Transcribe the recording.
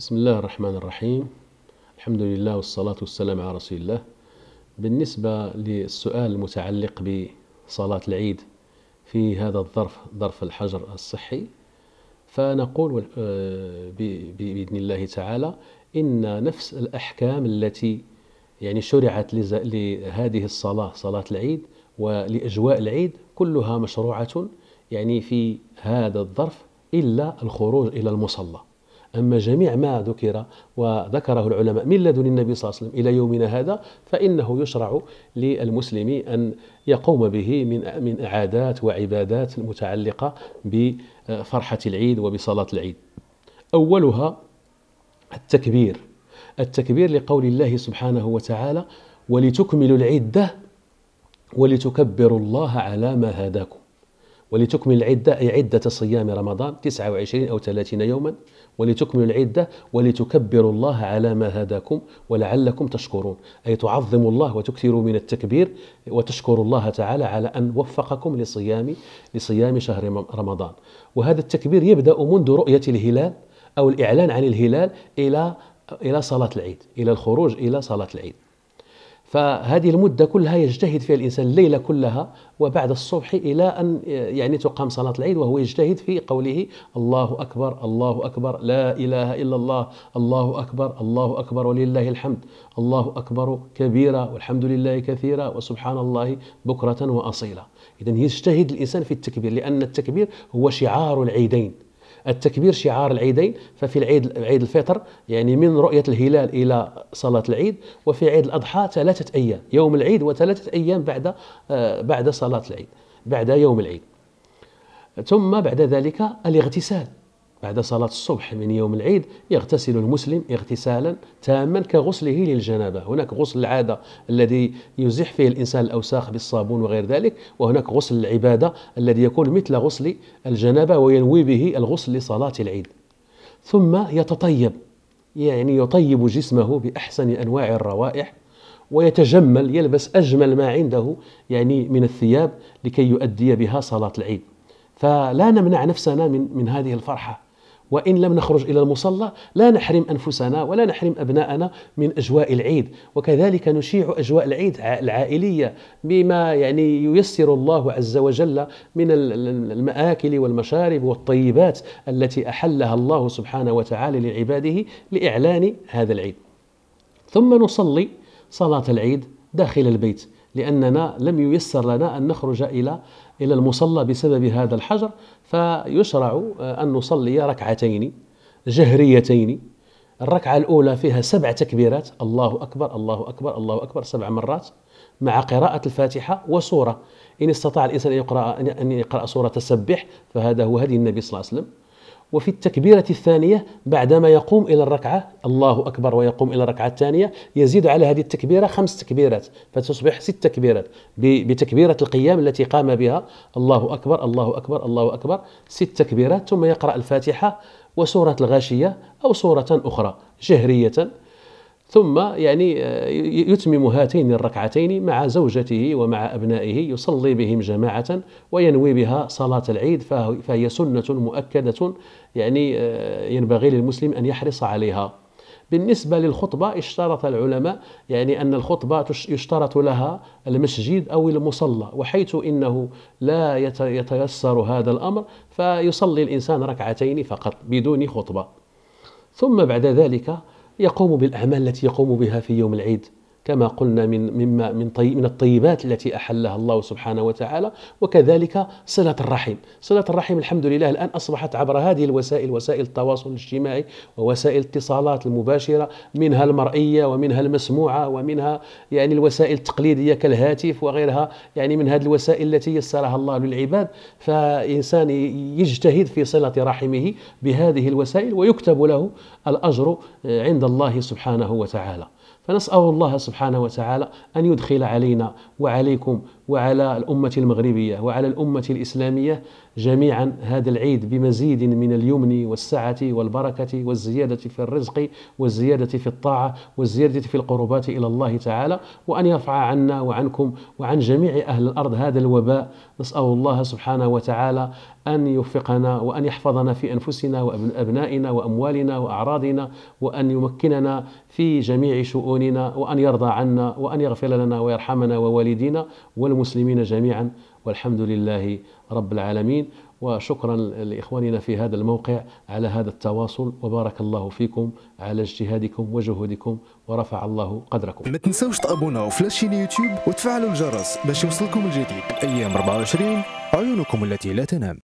بسم الله الرحمن الرحيم الحمد لله والصلاة والسلام على رسول الله بالنسبة للسؤال المتعلق بصلاة العيد في هذا الظرف ظرف الحجر الصحي فنقول آه، بإذن الله تعالى إن نفس الأحكام التي يعني شرعت لهذه الصلاة صلاة العيد ولأجواء العيد كلها مشروعة يعني في هذا الظرف إلا الخروج إلى المصلى أما جميع ما ذكر وذكره العلماء من لدن النبي صلى الله عليه وسلم إلى يومنا هذا فإنه يشرع للمسلم أن يقوم به من من عادات وعبادات المتعلقة بفرحة العيد وبصلاة العيد أولها التكبير التكبير لقول الله سبحانه وتعالى ولتكملوا العدة ولتكبروا الله على ما هداكم ولتكمل العدة أي عدة صيام رمضان 29 أو 30 يوما ولتكمل العدة ولتكبروا الله على ما هداكم ولعلكم تشكرون أي تعظموا الله وتكثروا من التكبير وتشكروا الله تعالى على أن وفقكم لصيام لصيام شهر رمضان وهذا التكبير يبدأ منذ رؤية الهلال أو الإعلان عن الهلال إلى إلى صلاة العيد إلى الخروج إلى صلاة العيد فهذه المدة كلها يجتهد فيها الإنسان الليلة كلها وبعد الصبح إلى أن يعني تقام صلاة العيد وهو يجتهد في قوله الله أكبر الله أكبر لا إله إلا الله الله أكبر الله أكبر ولله الحمد الله أكبر كبيرا والحمد لله كثيرا وسبحان الله بكرة وأصيلا إذا يجتهد الإنسان في التكبير لأن التكبير هو شعار العيدين التكبير شعار العيدين ففي العيد عيد الفطر يعني من رؤية الهلال إلى صلاة العيد وفي عيد الأضحى ثلاثة أيام يوم العيد وثلاثة أيام بعد آه، بعد صلاة العيد بعد يوم العيد ثم بعد ذلك الاغتسال بعد صلاة الصبح من يوم العيد يغتسل المسلم اغتسالا تاما كغسله للجنابة هناك غسل العادة الذي يزح فيه الإنسان الأوساخ بالصابون وغير ذلك وهناك غسل العبادة الذي يكون مثل غسل الجنابة وينوي به الغسل لصلاة العيد ثم يتطيب يعني يطيب جسمه بأحسن أنواع الروائح ويتجمل يلبس أجمل ما عنده يعني من الثياب لكي يؤدي بها صلاة العيد فلا نمنع نفسنا من من هذه الفرحه وإن لم نخرج إلى المصلى لا نحرم أنفسنا ولا نحرم أبناءنا من أجواء العيد وكذلك نشيع أجواء العيد العائلية بما يعني ييسر الله عز وجل من المآكل والمشارب والطيبات التي أحلها الله سبحانه وتعالى لعباده لإعلان هذا العيد ثم نصلي صلاة العيد داخل البيت لأننا لم ييسر لنا أن نخرج إلى إلى المصلى بسبب هذا الحجر فيشرع آه، أن نصلي ركعتين جهريتين الركعة الأولى فيها سبع تكبيرات الله أكبر الله أكبر الله أكبر سبع مرات مع قراءة الفاتحة وسورة إن استطاع الإنسان أن يقرأ أن يقرأ سورة السبح فهذا هو هدي النبي صلى الله عليه وسلم وفي التكبيرة الثانية بعدما يقوم إلى الركعة الله أكبر ويقوم إلى الركعة الثانية يزيد على هذه التكبيرة خمس تكبيرات فتصبح ست تكبيرات بتكبيرة القيام التي قام بها الله أكبر الله أكبر الله أكبر ست تكبيرات ثم يقرأ الفاتحة وسورة الغاشية أو سورة أخرى جهرية ثم يعني آه، يتمم هاتين الركعتين مع زوجته ومع أبنائه يصلي بهم جماعة وينوي بها صلاة العيد فهي سنة مؤكدة يعني آه، ينبغي للمسلم أن يحرص عليها بالنسبة للخطبة اشترط العلماء يعني أن الخطبة يشترط لها المسجد أو المصلى وحيث إنه لا يتيسر هذا الأمر فيصلي الإنسان ركعتين فقط بدون خطبة ثم بعد ذلك يقوم بالأعمال التي يقوم بها في يوم العيد كما قلنا من مما من طيب من الطيبات التي احلها الله سبحانه وتعالى وكذلك صله الرحم، صله الرحم الحمد لله الان اصبحت عبر هذه الوسائل وسائل التواصل الاجتماعي ووسائل الاتصالات المباشره منها المرئيه ومنها المسموعه ومنها يعني الوسائل التقليديه كالهاتف وغيرها يعني من هذه الوسائل التي يسرها الله للعباد فانسان يجتهد في صله رحمه بهذه الوسائل ويكتب له الاجر عند الله سبحانه وتعالى. فنسأل الله سبحانه وتعالى أن يدخل علينا وعليكم وعلى الأمة المغربية وعلى الأمة الإسلامية جميعا هذا العيد بمزيد من اليمن والسعة والبركة والزيادة في الرزق والزيادة في الطاعة والزيادة في القربات إلى الله تعالى وأن يرفع عنا وعنكم وعن جميع أهل الأرض هذا الوباء نسأل الله سبحانه وتعالى أن يوفقنا وأن يحفظنا في أنفسنا وأبنائنا وأموالنا وأعراضنا وأن يمكننا في جميع شؤوننا وأن يرضى عنا وأن يغفر لنا ويرحمنا ووالدينا وال والمسلمين جميعا والحمد لله رب العالمين وشكرا لإخواننا في هذا الموقع على هذا التواصل وبارك الله فيكم على اجتهادكم وجهودكم ورفع الله قدركم ما تنساوش تابوناو في لاشين يوتيوب وتفعلوا الجرس باش يوصلكم الجديد أيام 24 عيونكم التي لا تنام